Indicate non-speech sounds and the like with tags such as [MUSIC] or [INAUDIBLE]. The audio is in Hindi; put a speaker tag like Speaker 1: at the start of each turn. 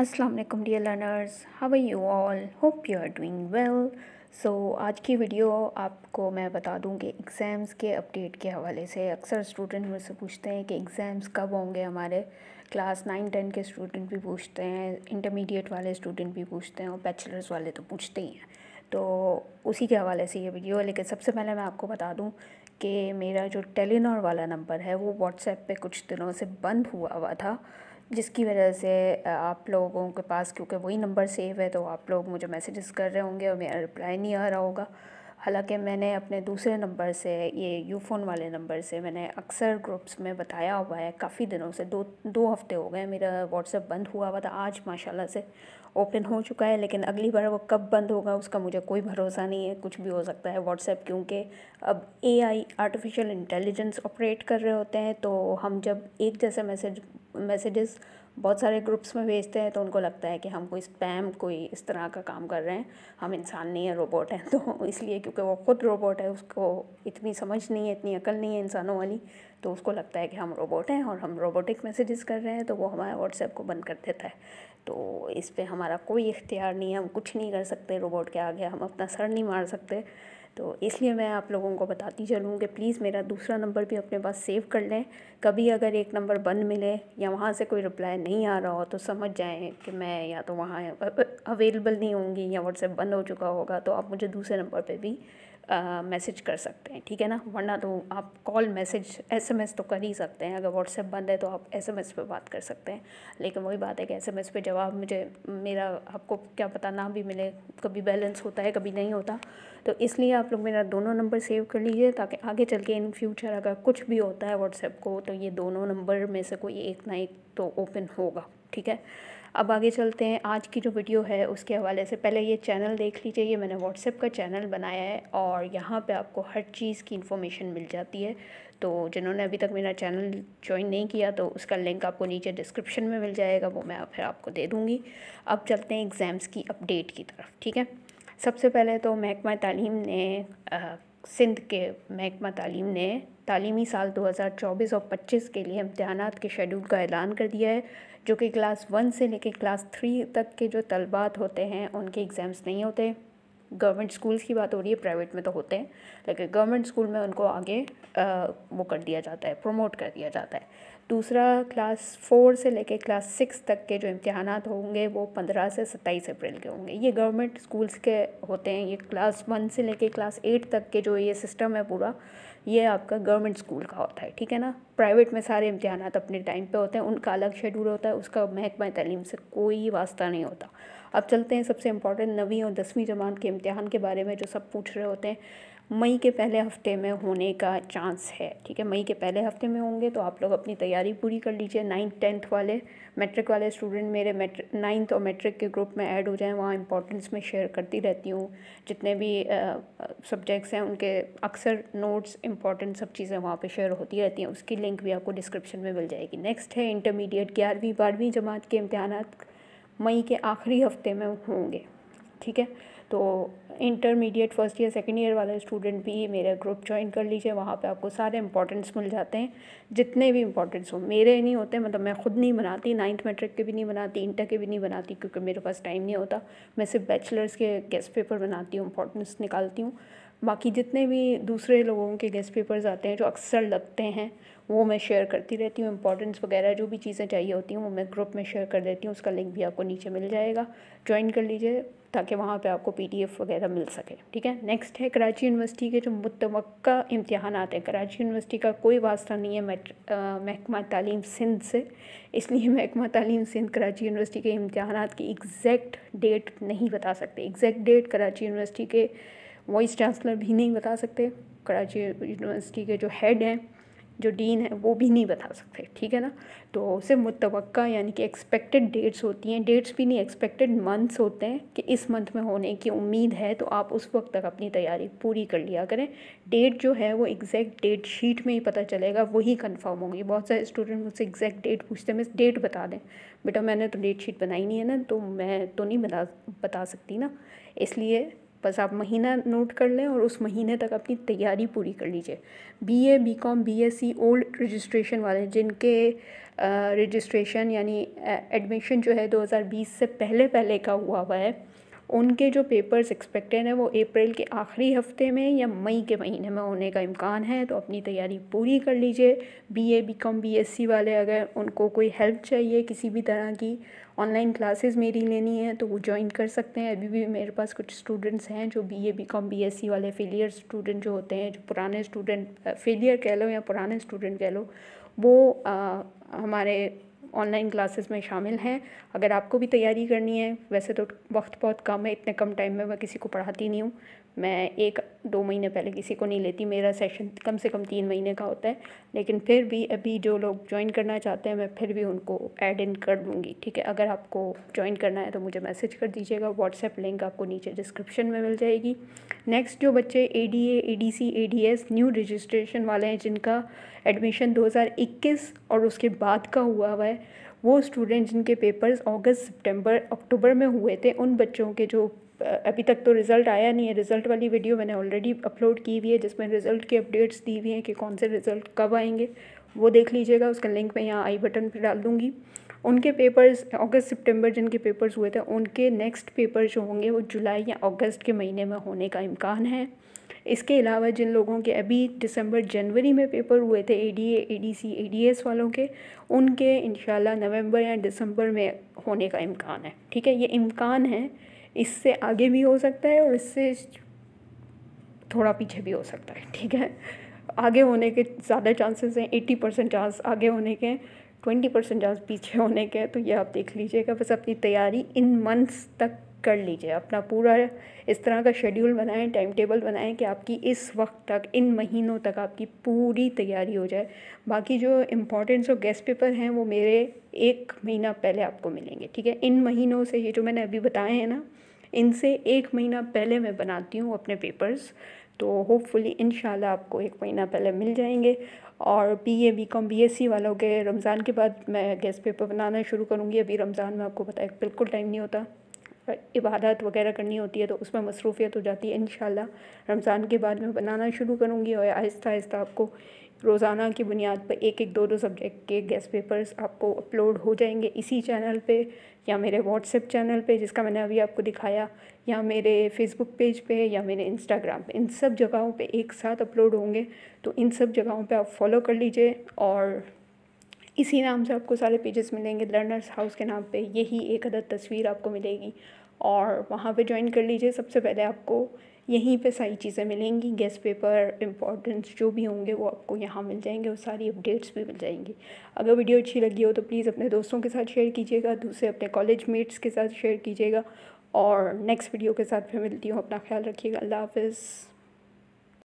Speaker 1: अस्सलाम वालेकुम dear learners how are you all hope you are doing well so आज की वीडियो आपको मैं बता दूं कि एग्ज़ाम्स के अपडेट के हवाले से अक्सर स्टूडेंट मुझसे पूछते हैं कि एग्ज़ाम्स कब होंगे हमारे क्लास नाइन टेन के स्टूडेंट भी पूछते हैं इंटरमीडिएट वाले स्टूडेंट भी पूछते हैं और बैचलर्स वाले तो पूछते ही हैं तो उसी के हवाले से ये वीडियो है लेकिन सबसे पहले मैं आपको बता दूँ कि मेरा जो टेलीनॉर वाला नंबर है वो व्हाट्सएप पर कुछ दिनों से बंद हुआ हुआ था जिसकी वजह से आप लोगों के पास क्योंकि वही नंबर सेव है तो आप लोग मुझे मैसेजेस कर रहे होंगे और मेरा रिप्लाई नहीं आ रहा होगा हालांकि मैंने अपने दूसरे नंबर से ये यूफ़ोन वाले नंबर से मैंने अक्सर ग्रुप्स में बताया हुआ है काफ़ी दिनों से दो दो हफ्ते हो गए मेरा व्हाट्सएप बंद हुआ हुआ था आज माशाल्लाह से ओपन हो चुका है लेकिन अगली बार वो कब बंद होगा उसका मुझे कोई भरोसा नहीं है कुछ भी हो सकता है व्हाट्सएप क्योंकि अब A I artificial intelligence operate कर रहे होते हैं तो हम जब एक जैसे मैसेज मैसेजेस बहुत सारे ग्रुप्स में भेजते हैं तो उनको लगता है कि हम कोई स्पैम कोई इस तरह का काम कर रहे हैं हम इंसान नहीं है रोबोट हैं [LAUGHS] तो इसलिए क्योंकि वो खुद रोबोट है उसको इतनी समझ नहीं है इतनी अकल नहीं है इंसानों वाली तो उसको लगता है कि हम रोबोट हैं और हम रोबोटिक मैसेजेस कर रहे हैं तो वो हमारे व्हाट्सएप को बंद कर देता है तो इस पर हमारा कोई इख्तियार नहीं है हम कुछ नहीं कर सकते रोबोट के आगे हम अपना सर नहीं मार सकते तो इसलिए मैं आप लोगों को बताती चलूँ कि प्लीज़ मेरा दूसरा नंबर भी अपने पास सेव कर लें कभी अगर एक नंबर बंद मिले या वहाँ से कोई रिप्लाई नहीं आ रहा हो तो समझ जाएँ कि मैं या तो वहाँ अवेलेबल नहीं होंगी या व्हाट्सएप बंद हो चुका होगा तो आप मुझे दूसरे नंबर पर भी मैसेज कर सकते हैं ठीक है ना वरना तो आप कॉल मैसेज एसएमएस तो कर ही सकते हैं अगर व्हाट्सएप बंद है तो आप एसएमएस पे बात कर सकते हैं लेकिन वही बात है कि एसएमएस पे जवाब मुझे मेरा आपको क्या पता ना भी मिले कभी बैलेंस होता है कभी नहीं होता तो इसलिए आप लोग मेरा दोनों नंबर सेव कर लीजिए ताकि आगे चल के इन फ्यूचर अगर कुछ भी होता है व्हाट्सएप को तो ये दोनों नंबर में से कोई एक ना एक तो ओपन होगा ठीक है अब आगे चलते हैं आज की जो वीडियो है उसके हवाले से पहले ये चैनल देख लीजिए ये मैंने व्हाट्सएप का चैनल बनाया है और यहाँ पे आपको हर चीज़ की इन्फॉर्मेशन मिल जाती है तो जिन्होंने अभी तक मेरा चैनल ज्वाइन नहीं किया तो उसका लिंक आपको नीचे डिस्क्रिप्शन में मिल जाएगा वो मैं फिर आपको दे दूँगी अब चलते हैं एग्ज़ाम्स की अपडेट की तरफ ठीक है सबसे पहले तो महकमा तालीम ने सिंध के महकमा तालीम ने तालीमी साल 2024 और 25 के लिए इम्तहान के शेड्यूल का ऐलान कर दिया है जो कि क्लास वन से लेकर क्लास थ्री तक के जो तलबात होते हैं उनके एग्ज़ाम्स नहीं होते गवर्नमेंट स्कूल्स की बात हो रही है प्राइवेट में तो होते हैं लेकिन गवर्नमेंट स्कूल में उनको आगे आ, वो कर दिया जाता है प्रमोट कर दिया जाता है दूसरा क्लास फोर से लेके क्लास सिक्स तक के जो इम्तहान होंगे वो पंद्रह से सत्ताईस अप्रैल के होंगे ये गवर्नमेंट स्कूल्स के होते हैं ये क्लास वन से लेके क्लास एट तक के जो ये सिस्टम है पूरा ये आपका गवर्नमेंट स्कूल का होता है ठीक है ना प्राइवेट में सारे इम्तहान अपने टाइम पे होते हैं उनका अलग शेड्यूल होता है उसका महकमा तलीम से कोई वास्ता नहीं होता अब चलते हैं सबसे इम्पॉर्टेंट नवीं और दसवीं जमान के इम्तहान के बारे में जो सब पूछ रहे होते हैं मई के पहले हफ़्ते में होने का चांस है ठीक है मई के पहले हफ़्ते में होंगे तो आप लोग अपनी तैयारी पूरी कर लीजिए नाइन्थ टेंथ वाले मैट्रिक वाले स्टूडेंट मेरे मैट्रिक नाइन्थ और मैट्रिक के ग्रुप में ऐड हो जाएं वहाँ इंपॉर्टेंस में शेयर करती रहती हूँ जितने भी सब्जेक्ट्स हैं उनके अक्सर नोट्स इंपॉर्टेंट सब चीज़ें वहाँ पर शेयर होती रहती हैं उसकी लिंक भी आपको डिस्क्रिप्शन में मिल जाएगी नेक्स्ट है इंटरमीडिएट ग्यारहवीं बारहवीं जमात के इम्तहान मई के आखिरी हफ़्ते में होंगे ठीक है तो intermediate first year second year वाले स्टूडेंट भी मेरा ग्रुप ज्वाइन कर लीजिए वहाँ पे आपको सारे इंपॉर्टेंट्स मिल जाते हैं जितने भी इंपॉर्टेंट्स हों मेरे नहीं होते मतलब मैं ख़ुद नहीं बनाती नाइन्थ मेट्रिक के भी नहीं बनाती इंटर के भी नहीं बनाती क्योंकि मेरे पास टाइम नहीं होता मैं सिर्फ बैचलर्स के गेस्ट पेपर बनाती हूँ इंपॉर्टेंस निकालती हूँ बाकी जितने भी दूसरे लोगों के गेस्ट पेपर्स आते हैं जो अक्सर लगते हैं वो मैं शेयर करती रहती हूँ इंपॉर्टेंस वगैरह जो भी चीज़ें चाहिए होती हैं वो मैं ग्रुप में शेयर कर देती हूँ उसका लिंक भी आपको नीचे मिल जाएगा ज्वाइन कर लीजिए ताकि वहाँ पे आपको पीडीएफ वगैरह मिल सके ठीक है नेक्स्ट है कराची यूनिवर्सिटी के जो मुतवक़ा इम्तहान आते हैं कराची यूनिवर्सिटी का कोई वास्ता नहीं है महकमा तालीम सिंध से इसलिए [LAUGHS] महकमा तालीम सिंध कराची यूनिवर्सिटी के इम्तहान की एग्जैक्ट डेट नहीं बता सकते एग्जैक्ट डेट कराची यूनिवर्सिटी के वाइस चांसलर भी नहीं बता सकते कराची यूनिवर्सिटी के जो हेड हैं जो डीन है वो भी नहीं बता सकते ठीक है ना तो सिर्फ मुतव यानी कि एक्सपेक्टेड डेट्स होती हैं डेट्स भी नहीं एक्सपेक्टेड मंथ्स होते हैं कि इस मंथ में होने की उम्मीद है तो आप उस वक्त तक अपनी तैयारी पूरी कर लिया करें डेट जो है वो एग्जैक्ट डेट शीट में ही पता चलेगा वही कन्फर्म होगी बहुत सारे स्टूडेंट मुझसे एग्जैक्ट डेट पूछते हैं मैं डेट बता दें बेटा मैंने तो डेट शीट बनाई नहीं है ना तो मैं तो नहीं बता बता सकती ना इसलिए बस आप महीना नोट कर लें और उस महीने तक अपनी तैयारी पूरी कर लीजिए B A B com B S C old registration वाले जिनके रजिस्ट्रेशन यानी एडमिशन जो है 2020 से पहले पहले का हुआ हुआ है उनके जो पेपर्स एक्सपेक्टेड हैं वो अप्रैल के आखिरी हफ्ते में या मई के महीने में होने का इम्कान है तो अपनी तैयारी पूरी कर लीजिए B A B com B S C वाले अगर उनको कोई हेल्प चाहिए किसी भी तरह की ऑनलाइन क्लासेस मेरी लेनी है तो वो ज्वाइन कर सकते हैं अभी भी मेरे पास कुछ स्टूडेंट्स हैं जो B A B com B S C वाले फेलियर स्टूडेंट जो होते हैं जो पुराने स्टूडेंट फेलियर कह लो या पुराने स्टूडेंट कह लो वो आ, हमारे ऑनलाइन क्लासेस में शामिल हैं अगर आपको भी तैयारी करनी है वैसे तो वक्त बहुत कम है इतने कम टाइम में मैं किसी को पढ़ाती नहीं हूँ मैं एक दो महीने पहले किसी को नहीं लेती मेरा सेशन कम से कम तीन महीने का होता है लेकिन फिर भी अभी जो लोग ज्वाइन करना चाहते हैं मैं फिर भी उनको ऐड इन कर दूँगी ठीक है अगर आपको ज्वाइन करना है तो मुझे मैसेज कर दीजिएगा व्हाट्सएप लिंक आपको नीचे डिस्क्रिप्शन में मिल जाएगी नेक्स्ट जो बच्चे A D A A D C A D S new registration वाले हैं जिनका एडमिशन 2021 और उसके बाद का हुआ हुआ है वो स्टूडेंट जिनके पेपर्स अगस्त सितंबर अक्टूबर में हुए थे उन बच्चों के जो अभी तक तो रिज़ल्ट आया नहीं है रिज़ल्ट वाली वीडियो मैंने ऑलरेडी अपलोड की हुई है जिसमें रिज़ल्ट के अपडेट्स दी हुई हैं कि कौन से रिज़ल्ट कब आएंगे वो देख लीजिएगा उसका लिंक मैं यहाँ आई बटन पर डाल दूँगी उनके पेपर्स अगस्त सितंबर जिनके पेपर्स हुए थे उनके नेक्स्ट पेपर जो होंगे वो जुलाई या अगस्त के महीने में होने का इम्कान है इसके अलावा जिन लोगों के अभी दिसंबर जनवरी में पेपर हुए थे A D A D C A D S वालों के उनके इन नवंबर या दिसंबर में होने का इम्कान है ठीक है ये इम्कान है इससे आगे भी हो सकता है और इससे थोड़ा पीछे भी हो सकता है ठीक है आगे होने के ज़्यादा चांसेस हैं एट्टी परसेंट चांस आगे होने के ट्वेंटी परसेंट चांस पीछे होने के तो ये आप देख लीजिएगा बस अपनी तैयारी इन मंथ्स तक कर लीजिए अपना पूरा इस तरह का शेड्यूल बनाएं टाइम टेबल बनाएं कि आपकी इस वक्त तक इन महीनों तक आपकी पूरी तैयारी हो जाए बाकी जो इम्पोर्टेंस और गेस्ट पेपर हैं वो मेरे एक महीना पहले आपको मिलेंगे ठीक है इन महीनों से ये जो मैंने अभी बताए हैं ना इनसे एक महीना पहले मैं बनाती हूँ अपने पेपर्स तो होपफुली इन आपको एक महीना पहले मिल जाएंगे और B A B com B S C वालों के रमज़ान के बाद मैं गैस पेपर बनाना शुरू करूँगी अभी रमज़ान में आपको पता है बिल्कुल टाइम नहीं होता इबादत वगैरह करनी होती है तो उसमें मसरूफियत हो जाती है इन रमज़ान के बाद मैं बनाना शुरू करूँगी और आहिस्ता आहिस्ता आपको रोज़ाना की बुनियाद पर एक एक दो दो सब्जेक्ट के गेस्ट पेपर्स आपको अपलोड हो जाएंगे इसी चैनल पे या मेरे व्हाट्सएप चैनल पे जिसका मैंने अभी आपको दिखाया या मेरे फेसबुक पेज पे या मेरे इंस्टाग्राम पे इन सब जगहों पे एक साथ अपलोड होंगे तो इन सब जगहों पे आप फॉलो कर लीजिए और इसी नाम से आपको सारे पेजेस मिलेंगे लर्नर्स हाउस के नाम पे यही एक अदद तस्वीर आपको मिलेगी और वहाँ पे ज्वाइन कर लीजिए सबसे पहले आपको यहीं पे सारी चीज़ें मिलेंगी गेस्ट पेपर इंपॉर्टेंस जो भी होंगे वो आपको यहाँ मिल जाएंगे और सारी अपडेट्स भी मिल जाएंगी अगर वीडियो अच्छी लगी हो तो प्लीज़ अपने दोस्तों के साथ शेयर कीजिएगा दूसरे अपने कॉलेज मेट्स के साथ शेयर कीजिएगा और नेक्स्ट वीडियो के साथ फिर मिलती हूँ अपना ख्याल रखिएगा अल्लाह हाफिज़